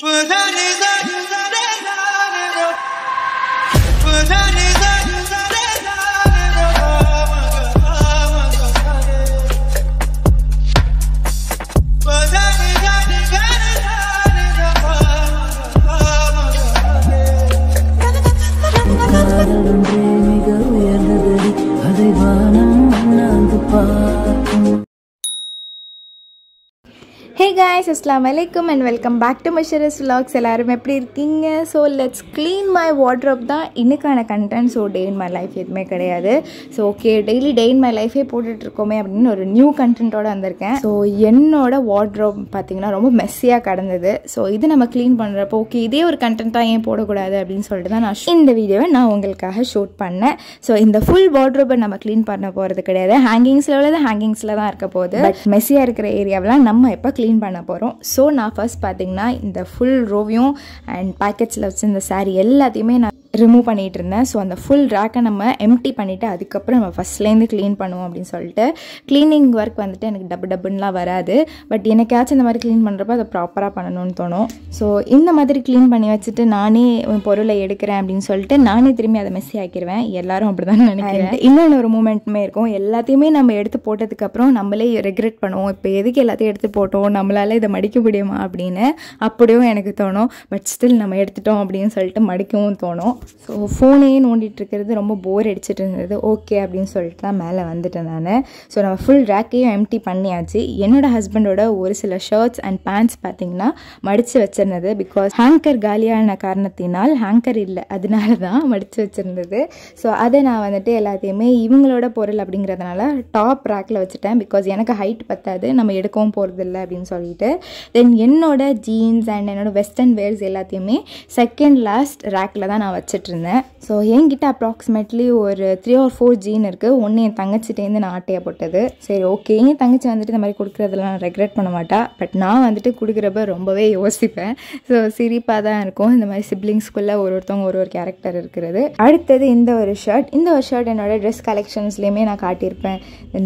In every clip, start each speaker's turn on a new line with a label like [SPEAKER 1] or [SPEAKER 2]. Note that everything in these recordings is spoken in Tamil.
[SPEAKER 1] But I அஸ்லாம் வலைக்கம் அண்ட் வெல்கம் பேக் டு மிஷரஸ் விலாக்ஸ் எல்லோரும் எப்படி இருக்கீங்க so let's clean my wardrobe தான் இன்றைக்கான content so day in my life எதுவுமே கிடையாது so okay daily day in my லைஃபே போட்டுட்ருக்கோமே அப்படின்னு ஒரு நியூ கண்டென்ட்டோடு வந்திருக்கேன் ஸோ என்னோட வாட்ரோப் பார்த்தீங்கன்னா ரொம்ப மெஸ்ஸியாக கடந்தது ஸோ இது நம்ம க்ளீன் பண்ணுறப்போ ஓகே இதே ஒரு கண்டென்ட்டாக ஏன் போடக்கூடாது அப்படின்னு சொல்லிட்டு தான் நான் இந்த வீடியோவை நான் உங்களுக்காக ஷூட் பண்ணேன் ஸோ இந்த ஃபுல் வாட்ரோப்பை நம்ம க்ளீன் பண்ண போகிறது கிடையாது ஹேங்கிங்ஸில் உள்ளது ஹேங்கிங்ஸில் தான் இருக்க போகுது மெஸ்ஸியாக இருக்கிற ஏரியாவெலாம் நம்ம எப்போ க்ளீன் பண்ண போகிறோம் வரும் ஸோ நான் ஃபஸ்ட் பார்த்தீங்கன்னா இந்த ஃபுல் ரோவியும் அண்ட் பேக்கெட்ஸில் வச்சு இந்த சாரீ எல்லாத்தையுமே நான் ரிமூவ் பண்ணிகிட்டு இருந்தேன் ஸோ அந்த ஃபுல் ரேக்கை நம்ம எம்டி பண்ணிவிட்டு அதுக்கப்புறம் நம்ம ஃபஸ்ட்லேருந்து க்ளீன் பண்ணுவோம் அப்படின்னு சொல்லிட்டு க்ளீனிங் ஒர்க் வந்துட்டு எனக்கு டப்பு டப்புன்னெலாம் வராது பட் எனக்காச்சும் இந்த மாதிரி க்ளீன் பண்ணுறப்ப அதை ப்ராப்பராக பண்ணணும்னு தோணும் ஸோ இந்த மாதிரி க்ளீன் பண்ணி வச்சுட்டு நானே பொருளை எடுக்கிறேன் அப்படின்னு சொல்லிட்டு நானே திரும்பி அதை மெஸ்ஸி ஆக்கிடுவேன் எல்லாரும் அப்படி தான் நினைக்கிறேன் இன்னொன்று ஒரு மூமெண்ட்டுமே இருக்கும் எல்லாத்தையுமே நம்ம எடுத்து போட்டதுக்கப்புறம் நம்மளே ரெக்ரெட் பண்ணுவோம் இப்போ எதுக்கு எல்லாத்தையும் எடுத்து போட்டோம் நம்மளால் இதை மடிக்க முடியுமா அப்படின்னு அப்படியும் எனக்கு தோணும் பட் ஸ்டில் நம்ம எடுத்துட்டோம் அப்படின்னு சொல்லிட்டு மடிக்கவும் தோணும் ஸோ ஃபோனையே நோண்டிகிட்டு இருக்கிறது ரொம்ப போர் அடிச்சுட்டு இருந்தது ஓகே அப்படின்னு சொல்லிட்டு தான் மேலே வந்துட்டேன் நான் ஸோ நம்ம ஃபுல் ரேக்கையும் எம்டி பண்ணியாச்சு என்னோடய ஹஸ்பண்டோட ஒரு சில ஷர்ட்ஸ் அண்ட் பேண்ட்ஸ் பார்த்தீங்கன்னா மடித்து வச்சுருந்தது பிகாஸ் ஹேங்கர் காலியான காரணத்தினால் ஹேங்கர் இல்லை அதனால தான் மடித்து வச்சுருந்தது ஸோ அதை நான் வந்துட்டு எல்லாத்தையுமே இவங்களோட பொருள் அப்படிங்கிறதுனால டாப் ரேக்கில் வச்சுட்டேன் பிகாஸ் எனக்கு ஹைட் பத்தாது நம்ம எடுக்கவும் போகிறதில்ல அப்படின்னு சொல்லிட்டு தென் என்னோட ஜீன்ஸ் அண்ட் என்னோடய வெஸ்டர்ன் வேர்ஸ் எல்லாத்தையுமே செகண்ட் லாஸ்ட் ரேக்கில் தான் நான் வச்சேன் வச்சிட்ருந்தேன் ஸோ என்கிட்ட அப்ராக்சிமேட்லி ஒரு த்ரீ ஆர் ஃபோர் ஜீன் இருக்குது ஒன்று என் தங்கச்சிட்டேருந்து நான் ஆட்டையாக போட்டது சரி ஓகே என் தங்கச்சி வந்துட்டு இந்த மாதிரி கொடுக்குறதெல்லாம் ரெக்ரெட் பண்ண மாட்டா பட் நான் வந்துட்டு கொடுக்குறப்ப ரொம்பவே யோசிப்பேன் ஸோ சிரிப்பாக தான் இருக்கும் இந்த மாதிரி சிப்ளிங்ஸ்குள்ளே ஒரு ஒருத்தவங்க ஒரு ஒரு கேரக்டர் இருக்கிறது அடுத்தது இந்த ஒரு ஷர்ட் இந்த ஒரு ஷர்ட் என்னோட ட்ரெஸ் கலெக்ஷன்ஸ்லேயுமே நான் காட்டியிருப்பேன்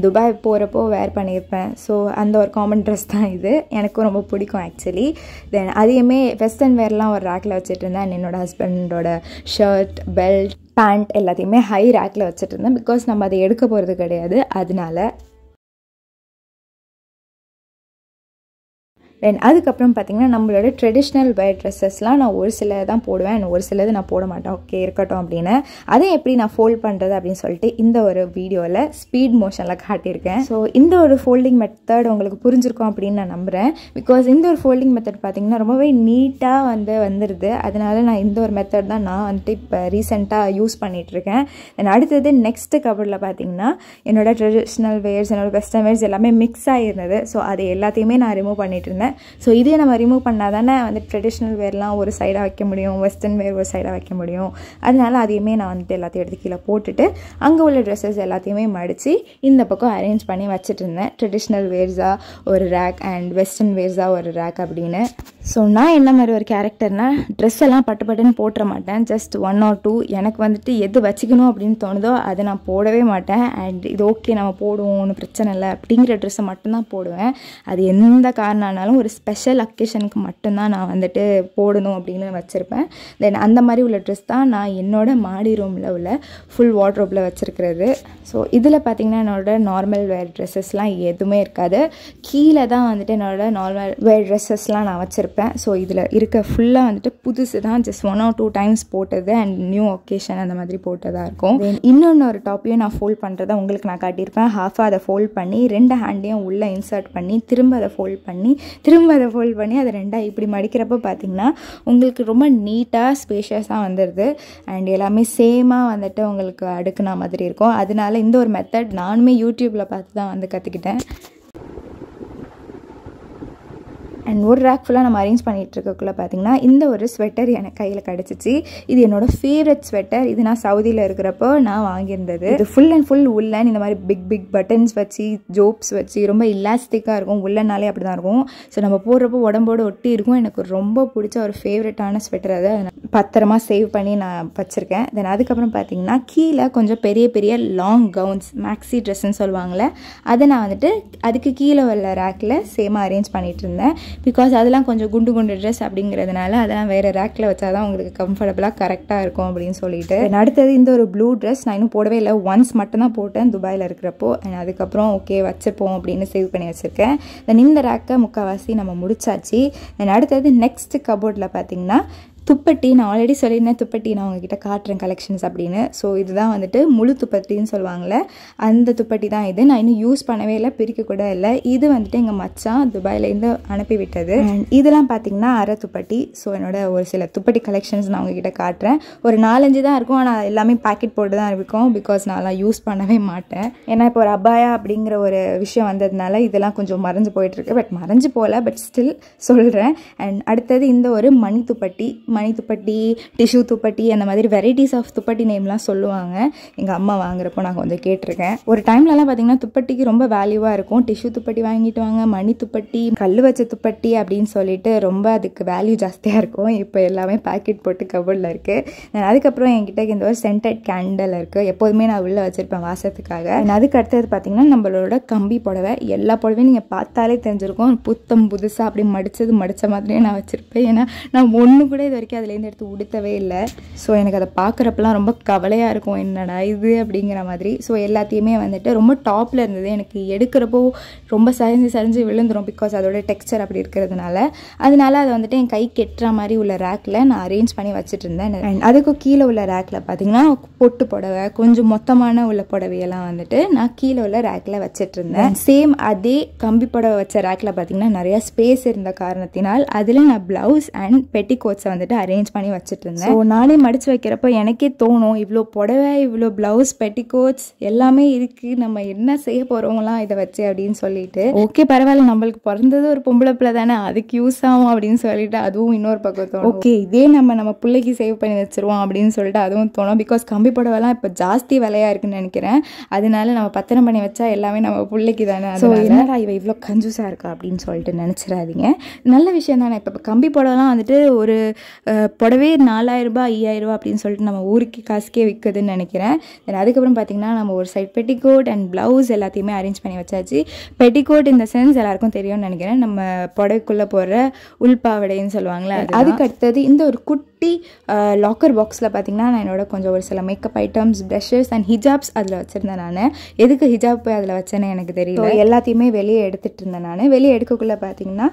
[SPEAKER 1] துபாய் போகிறப்போ வேர் பண்ணியிருப்பேன் ஸோ அந்த ஒரு காமன் ட்ரெஸ் தான் இது எனக்கும் ரொம்ப பிடிக்கும் ஆக்சுவலி தென் அதையுமே வெஸ்டர்ன் வேர்லாம் ஒரு ரேக்கில் வச்சுட்டு இருந்தேன் என்னோட ஹஸ்பண்டோட ஷர்ட் பெல்ட் பேண்ட் எல்லாத்தையுமே ஹை ரேக்கில் வச்சுட்டு இருந்தேன் பிகாஸ் நம்ம அதை எடுக்க போகிறது கிடையாது அதனால தென் அதுக்கப்புறம் பார்த்தீங்கன்னா நம்மளோட ட்ரெடிஷ்னல் வேர் ட்ரெஸ்ஸஸ்லாம் நான் ஒரு சில தான் போடுவேன் ஒரு சிலது நான் போட மாட்டேன் ஓகே இருக்கட்டும் அப்படின்னு அதை எப்படி நான் ஃபோல்ட் பண்ணுறது அப்படின்னு சொல்லிட்டு இந்த ஒரு வீடியோவில் ஸ்பீட் மோஷனில் காட்டியிருக்கேன் ஸோ இந்த ஒரு ஃபோல்டிங் மெத்தட் உங்களுக்கு புரிஞ்சிருக்கும் அப்படின்னு நான் நம்புகிறேன் பிகாஸ் இந்த ஒரு ஃபோல்டிங் மெத்தட் பார்த்திங்கன்னா ரொம்பவே நீட்டாக வந்து வந்துடுது அதனால நான் இந்த ஒரு மெத்தட் தான் நான் வந்துட்டு இப்போ ரீசெண்டாக யூஸ் பண்ணிகிட்ருக்கேன் தென் அடுத்தது நெக்ஸ்ட்டு கபர்டில் பார்த்தீங்கன்னா என்னோடய ட்ரெடிஷ்னல் வேர்ஸ் என்னோடய வெஸ்டர்ன் வேர்ஸ் எல்லாமே மிக்ஸ் ஆகிருந்தது ஸோ அதை எல்லாத்தையுமே நான் ரிமூவ் பண்ணிகிட்டு இருந்தேன் ஸோ இதே நம்ம ரிமூவ் பண்ணால் தானே வந்து ட்ரெடிஷ்னல் வேர்லாம் ஒரு சைடாக வைக்க முடியும் வெஸ்டர்ன் வேர் ஒரு சைடாக வைக்க முடியும் அதனால அதையுமே நான் வந்துட்டு எல்லாத்தையும் எடுத்து கீழே போட்டுட்டு அங்கே உள்ள ட்ரெஸ்ஸஸ் எல்லாத்தையுமே மடித்து இந்த பக்கம் அரேஞ்ச் பண்ணி வச்சுட்டு இருந்தேன் ட்ரெடிஷ்னல் வேர்ஸாக ஒரு ரேக் அண்ட் வெஸ்டர்ன் வேர்ஸாக ஒரு ரேக் அப்படின்னு ஸோ நான் என்ன மாதிரி ஒரு கேரக்டர்னால் ட்ரெஸ் எல்லாம் பட்டு பட்டுன்னு போட்டுற மாட்டேன் ஜஸ்ட் ஒன் ஆர் டூ எனக்கு வந்துட்டு எது வச்சுக்கணும் அப்படின்னு தோணுதோ அதை நான் போடவே மாட்டேன் அண்ட் இது ஓகே நம்ம போடுவோம் ஒன்றும் பிரச்சனை இல்லை அப்படிங்கிற ட்ரெஸ்ஸை மட்டும்தான் போடுவேன் அது எந்த காரணம் ஆனாலும் ஒரு ஸ்பெஷல் அக்கேஷனுக்கு மட்டும்தான் நான் வந்துட்டு போடணும் அப்படின்னு வச்சுருப்பேன் தென் அந்த மாதிரி உள்ள ட்ரெஸ் தான் நான் என்னோடய மாடி ரூமில் உள்ள ஃபுல் வாட்ரோப்பில் வச்சுருக்கிறது ஸோ இதில் பார்த்திங்கன்னா என்னோடய நார்மல் வேர் ட்ரெஸ்ஸஸ்லாம் எதுவுமே இருக்காது கீழே தான் வந்துட்டு என்னோடய நார்மல் வேர் ட்ரெஸ்ஸஸ்லாம் நான் வச்சுருப்பேன் வச்சுருப்பேன் ஸோ இதில் இருக்க ஃபுல்லாக வந்துட்டு புதுசு தான் just one or two times போட்டது அண்ட் நியூ ஒகேஷன் அந்த மாதிரி போட்டதாக இருக்கும் இன்னொன்று ஒரு டாப்பையும் நான் ஃபோல்ட் பண்ணுறதை உங்களுக்கு நான் காட்டியிருப்பேன் ஹாஃபாக அதை ஃபோல்ட் பண்ணி ரெண்டு ஹேண்டையும் உள்ளே இன்சர்ட் பண்ணி திரும்ப அதை ஃபோல்ட் பண்ணி திரும்ப அதை ஃபோல்ட் பண்ணி அதை ரெண்டாக இப்படி மடிக்கிறப்ப பார்த்திங்கன்னா உங்களுக்கு ரொம்ப நீட்டாக ஸ்பேஷியஸாக வந்துடுது அண்ட் எல்லாமே சேமாக வந்துட்டு உங்களுக்கு அடுக்குனா மாதிரி இருக்கும் அதனால இந்த ஒரு மெத்தட் நானுமே யூடியூப்பில் பார்த்து தான் வந்து கற்றுக்கிட்டேன் அண்ட் ஒரு ரேக் ஃபுல்லாக நம்ம அரேஞ்ச் பண்ணிகிட்டு இருக்கக்குள்ளே பார்த்திங்கன்னா இந்த ஒரு ஸ்வெட்டர் எனக்கு கையில் கிடச்சிச்சு இது என்னோடய ஃபேவரட் ஸ்வெட்டர் இது நான் சவுதியில் இருக்கிறப்போ நான் வாங்கியிருந்தது இது ஃபுல் அண்ட் ஃபுல் உள்ளன் இந்த மாதிரி பிக் பிக் பட்டன்ஸ் வச்சு ஜோப்ஸ் வச்சு ரொம்ப இல்லாஸ்டிக்காக இருக்கும் உள்ளனாலே அப்படி தான் இருக்கும் ஸோ நம்ம போடுறப்போ உடம்போடு ஒட்டி இருக்கும் எனக்கு ரொம்ப பிடிச்ச ஒரு ஃபேவரட்டான ஸ்வெட்டர் அதை பத்திரமா சேவ் பண்ணி நான் வச்சுருக்கேன் தென் அதுக்கப்புறம் பார்த்திங்கன்னா கீழே கொஞ்சம் பெரிய பெரிய லாங் கவுன்ஸ் மேக்ஸி ட்ரெஸ்ஸுன்னு சொல்லுவாங்களே அதை நான் வந்துட்டு அதுக்கு கீழே உள்ள ரேக்கில் சேமாக அரேஞ்ச் பண்ணிகிட்டு இருந்தேன் பிகாஸ் அதெல்லாம் கொஞ்சம் குண்டு குண்டு ட்ரெஸ் அப்படிங்கிறதுனால அதெல்லாம் வேறு ரேக்கில் வச்சா தான் உங்களுக்கு கம்ஃபர்டபுளாக கரெக்டாக இருக்கும் அப்படின்னு சொல்லிட்டு அடுத்தது இந்த ஒரு ப்ளூ ட்ரெஸ் நான் இன்னும் போடவே இல்லை ஒன்ஸ் மட்டும்தான் போட்டேன் துபாயில் இருக்கிறப்போ அண்ட் அதுக்கப்புறம் ஓகே வச்சுப்போம் அப்படின்னு சேவ் பண்ணி வச்சுருக்கேன் தென் இந்த ரேக்கை முக்கால்வாசி நம்ம முடிச்சாச்சு அண்ட் அடுத்தது நெக்ஸ்ட் கபோர்டில் பார்த்திங்கன்னா துப்பட்டி நான் ஆல்ரெடி சொல்லியிருந்தேன் துப்பட்டி நான் உங்ககிட்ட காட்டுறேன் கலெக்ஷன்ஸ் அப்படின்னு ஸோ இதுதான் வந்துட்டு முழு துப்பட்டின்னு சொல்லுவாங்கள்ல அந்த துப்பட்டி தான் இது நான் இன்னும் யூஸ் பண்ணவே இல்லை பிரிக்க கூட இல்லை இது வந்துட்டு எங்கள் மச்சான் துபாயிலேருந்து அனுப்பி விட்டது இதெல்லாம் பார்த்தீங்கன்னா அரை துப்பட்டி ஸோ என்னோட ஒரு சில துப்பட்டி கலெக்ஷன்ஸ் நான் உங்ககிட்ட காட்டுறேன் ஒரு நாலஞ்சு தான் இருக்கும் ஆனால் எல்லாமே பேக்கெட் போட்டு தான் இருக்கும் பிகாஸ் நான்லாம் யூஸ் பண்ணவே மாட்டேன் ஏன்னா இப்போ ஒரு அபாயா அப்படிங்கிற ஒரு விஷயம் வந்ததுனால இதெல்லாம் கொஞ்சம் மறைஞ்சு போயிட்டுருக்கு பட் மறைஞ்சு போகல பட் ஸ்டில் சொல்கிறேன் அண்ட் அடுத்தது இந்த ஒரு மணி துப்பட்டி மணி துப்பட்டி டிஷ்யூ துப்பட்டி அந்த மாதிரி வெரைட்டிஸ் ஆஃப் துப்பட்டி நேம்லாம் சொல்லுவாங்க எங்கள் அம்மா வாங்குறப்போ நான் கொஞ்சம் கேட்டிருக்கேன் ஒரு டைம்லலாம் பார்த்தீங்கன்னா துப்பட்டிக்கு ரொம்ப வேல்யூவாக இருக்கும் டிஷ்யூ துப்பட்டி வாங்கிட்டு வாங்க மணி துப்பட்டி கல் வச்ச துப்பட்டி அப்படின்னு சொல்லிட்டு ரொம்ப அதுக்கு வேல்யூ ஜாஸ்தியாக இருக்கும் இப்போ எல்லாமே பேக்கெட் போட்டு கபோர்டில் இருக்குது அதுக்கப்புறம் என்கிட்ட இந்த ஒரு சென்டட் கேண்டல் இருக்குது எப்போதுமே நான் உள்ளே வச்சுருப்பேன் வாசத்துக்காக அதுக்கு அடுத்தது பார்த்தீங்கன்னா நம்மளோட கம்பி புடவை எல்லா புடவையும் நீங்கள் பார்த்தாலே தெரிஞ்சிருக்கும் புத்தம் புதுசாக அப்படி மடித்தது மடித்த மாதிரியே நான் வச்சுருப்பேன் ஏன்னா நான் ஒன்று கூட இது வரைக்கும் அதுலேருந்து எடுத்து உடுத்தவே இல்லை ஸோ எனக்கு அதை பார்க்குறப்பெல்லாம் ரொம்ப கவலையாக இருக்கும் என்னடா இது அப்படிங்கிற மாதிரி ஸோ எல்லாத்தையுமே வந்துட்டு ரொம்ப டாப்பில் இருந்தது எனக்கு எடுக்கிறப்போ ரொம்ப சரிஞ்சு சரிஞ்சு விழுந்துடும் பிகாஸ் அதோட டெக்ஸ்சர் அப்படி இருக்கிறதுனால அதனால அதை வந்துட்டு என் கை கெட்டுற மாதிரி உள்ள ரேக்கில் நான் அரேஞ்ச் பண்ணி வச்சுட்டு இருந்தேன் அதுக்கு கீழே உள்ள ரேக்கில் பார்த்தீங்கன்னா பொட்டு புடவை கொஞ்சம் மொத்தமான உள்ள புடவையெல்லாம் வந்துட்டு நான் கீழே உள்ள ரேக்கில் வச்சுட்டு இருந்தேன் சேம் அதே கம்பி புடவை வச்ச ரேக்கில் பார்த்தீங்கன்னா நிறையா ஸ்பேஸ் இருந்த காரணத்தினால் அதில் நான் ப்ளவுஸ் அண்ட் பெட்டிகோட்ஸை வந்துட்டு போட்டு அரேஞ்ச் பண்ணி வச்சுட்டு இருந்தேன் ஸோ நானே மடித்து வைக்கிறப்ப எனக்கே தோணும் இவ்வளோ புடவை இவ்வளோ ப்ளவுஸ் பெட்டிகோட்ஸ் எல்லாமே இருக்குது நம்ம என்ன செய்ய போகிறோம்லாம் இதை வச்சு அப்படின்னு சொல்லிட்டு ஓகே பரவாயில்ல நம்மளுக்கு பிறந்தது ஒரு பொம்பளை பிள்ளை தானே அதுக்கு யூஸ் ஆகும் அப்படின்னு சொல்லிட்டு அதுவும் இன்னொரு பக்கத்தோம் ஓகே இதே நம்ம நம்ம பிள்ளைக்கு சேவ் பண்ணி வச்சுருவோம் அப்படின்னு சொல்லிட்டு அதுவும் தோணும் பிகாஸ் கம்பி புடவைலாம் இப்போ ஜாஸ்தி விலையா இருக்குன்னு நினைக்கிறேன் அதனால நம்ம பத்திரம் பண்ணி வச்சா எல்லாமே நம்ம பிள்ளைக்கு தானே ஸோ என்னடா இவ இவ்வளோ கஞ்சூஸாக இருக்கா அப்படின்னு சொல்லிட்டு நினச்சிடாதீங்க நல்ல விஷயம் தானே இப்போ கம்பி புடவைலாம் வந்துட்டு ஒரு புடவே ஐயாயிரம் ரூபா அப்படின்னு சொல்லிட்டு நம்ம ஊருக்கு காசுக்கே விற்குதுன்னு நினைக்கிறேன் தென் அதுக்கப்புறம் பார்த்திங்கன்னா நம்ம ஒரு சைட் பெட்டிகோட் அண்ட் ப்ளவுஸ் எல்லாத்தையுமே அரேஞ்ச் பண்ணி வச்சாச்சு பெட்டிகோட் இந்த சென்ஸ் எல்லாருக்கும் தெரியும்னு நினைக்கிறேன் நம்ம புடவைக்குள்ளே போடுற உள்பாவடைன்னு சொல்லுவாங்களே அதுக்கு அடுத்தது இந்த ஒரு குட்டி லாக்கர் பாக்ஸில் பார்த்தீங்கன்னா நான் என்னோட கொஞ்சம் ஒரு சில மேக்கப் ஐட்டம்ஸ் ப்ரஷஸ் அண்ட் ஹிஜாப்ஸ் அதில் வச்சுருந்தேன் நான் எதுக்கு ஹிஜாப் போய் அதில் வச்சேன்னு எனக்கு தெரியல எல்லாத்தையுமே வெளியே எடுத்துகிட்டு இருந்தேன் நான் வெளியே எடுக்கக்குள்ளே பார்த்தீங்கன்னா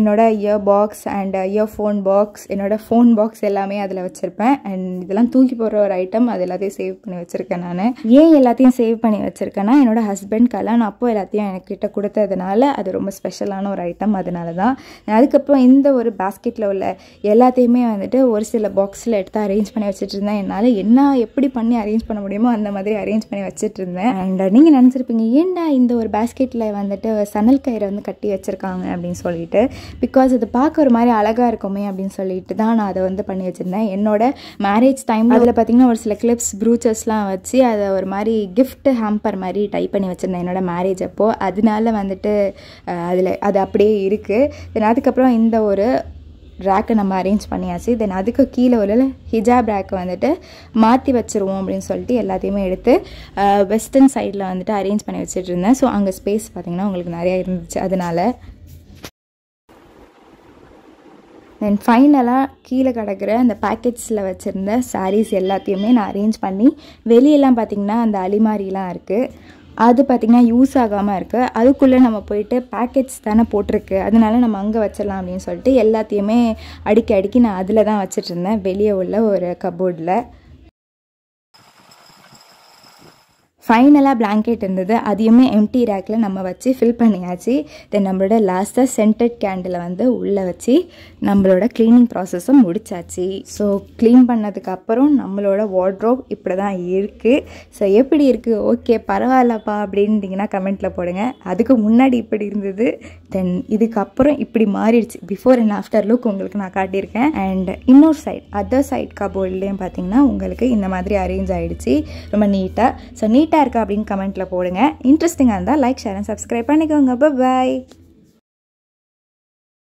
[SPEAKER 1] என்னோட ear box and earphone box என்னோட ஃபோன் பாக்ஸ் எல்லாமே அதில் வச்சுருப்பேன் அண்ட் இதெல்லாம் தூக்கி போடுற ஒரு ஐட்டம் அது எல்லாத்தையும் சேவ் பண்ணி வச்சுருக்கேன் நான் ஏன் எல்லாத்தையும் சேவ் பண்ணி வச்சுருக்கேன்னா என்னோடய ஹஸ்பண்ட் கல்யாணம் அப்போ எல்லாத்தையும் என்கிட்ட கொடுத்ததுனால அது ரொம்ப ஸ்பெஷலான ஒரு ஐட்டம் அதனால தான் அதுக்கப்புறம் இந்த ஒரு பேஸ்கெட்டில் உள்ள எல்லாத்தையுமே வந்துட்டு ஒரு சில பாக்ஸில் எடுத்து அரேஞ்ச் பண்ணி வச்சுட்டு இருந்தேன் என்னால் என்ன எப்படி பண்ணி அரேஞ்ச் பண்ண முடியுமோ அந்த மாதிரி அரேஞ்ச் பண்ணி வச்சுட்டு இருந்தேன் அண்ட் நீங்கள் நினச்சிருப்பீங்க ஏன்டா இந்த ஒரு பேஸ்கெட்டில் வந்துட்டு சணல் கயிறை வந்து கட்டி வச்சுருக்காங்க அப்படின்னு சொல்லிட்டு பிகாஸ் அது பார்க்க ஒரு மாதிரி அழகாக இருக்குமே அப்படின்னு சொல்லிட்டு தான் தான் நான் அதை வந்து பண்ணி வச்சுருந்தேன் என்னோட மேரேஜ் டைம் அதில் பார்த்திங்கன்னா ஒரு சில கிளிப்ஸ் ப்ரூச்சர்ஸ்லாம் வச்சு அதை ஒரு மாதிரி கிஃப்ட் ஹேம்பர் மாதிரி டைப் பண்ணி வச்சுருந்தேன் என்னோடய மேரேஜ் அப்போது அதனால வந்துட்டு அதில் அது அப்படியே இருக்குது தென் அதுக்கப்புறம் இந்த ஒரு ரேக்கை நம்ம அரேஞ்ச் பண்ணியாச்சு தென் அதுக்கு கீழே ஒரு ஹிஜாப் ரேக்கை வந்துட்டு மாற்றி வச்சுருவோம் அப்படின்னு சொல்லிட்டு எல்லாத்தையுமே எடுத்து வெஸ்டர்ன் சைடில் வந்துட்டு அரேஞ்ச் பண்ணி வச்சுட்டு இருந்தேன் ஸோ அங்கே ஸ்பேஸ் பார்த்திங்கன்னா உங்களுக்கு நிறையா இருந்துச்சு அதனால் தென் ஃபைனலாக கீழே கிடக்கிற அந்த பேக்கெட்ஸில் வச்சுருந்த சாரீஸ் எல்லாத்தையுமே நான் அரேஞ்ச் பண்ணி வெளியெல்லாம் பார்த்திங்கன்னா அந்த அலிமாரிலாம் இருக்குது அது பார்த்திங்கன்னா யூஸ் ஆகாமல் இருக்குது அதுக்குள்ளே நம்ம போயிட்டு பேக்கெட்ஸ் தானே போட்டிருக்கு அதனால நம்ம அங்கே வச்சிடலாம் அப்படின்னு சொல்லிட்டு எல்லாத்தையுமே அடிக்கி அடிக்கி நான் அதில் தான் வச்சிட்ருந்தேன் வெளியே உள்ள ஒரு கபோர்டில் ஃபைனலாக பிளாங்கெட் இருந்தது அதையுமே எம்டி ரேக்கில் நம்ம வச்சு ஃபில் பண்ணியாச்சு தென் நம்மளோட லாஸ்ட்டாக சென்டட் கேண்டில் வந்து உள்ளே வச்சு நம்மளோட க்ளீனிங் ப்ராசஸும் முடிச்சாச்சு ஸோ க்ளீன் பண்ணதுக்கப்புறம் நம்மளோட வார்ட்ரோப் இப்படி தான் இருக்குது ஸோ எப்படி இருக்குது ஓகே பரவாயில்லப்பா அப்படின்ட்டிங்கன்னா கமெண்ட்டில் போடுங்க அதுக்கு முன்னாடி இப்படி இருந்தது தென் இதுக்கப்புறம் இப்படி மாறிடுச்சு பிஃபோர் அண்ட் ஆஃப்டர் லுக் உங்களுக்கு நான் காட்டியிருக்கேன் அண்ட் இன்னொரு சைட் அதர் சைட் கபோர்ட்லேயும் பார்த்தீங்கன்னா உங்களுக்கு இந்த மாதிரி அரேஞ்ச் ஆகிடுச்சு ரொம்ப நீட்டாக ஸோ நீட் நீட்டாக இருக்கா அப்படின்னு கமெண்ட்டில் போடுங்க இன்ட்ரெஸ்டிங்காக இருந்தால் லைக் ஷேர் அண்ட் சப்ஸ்கிரைப் பண்ணிக்கோங்க பாய்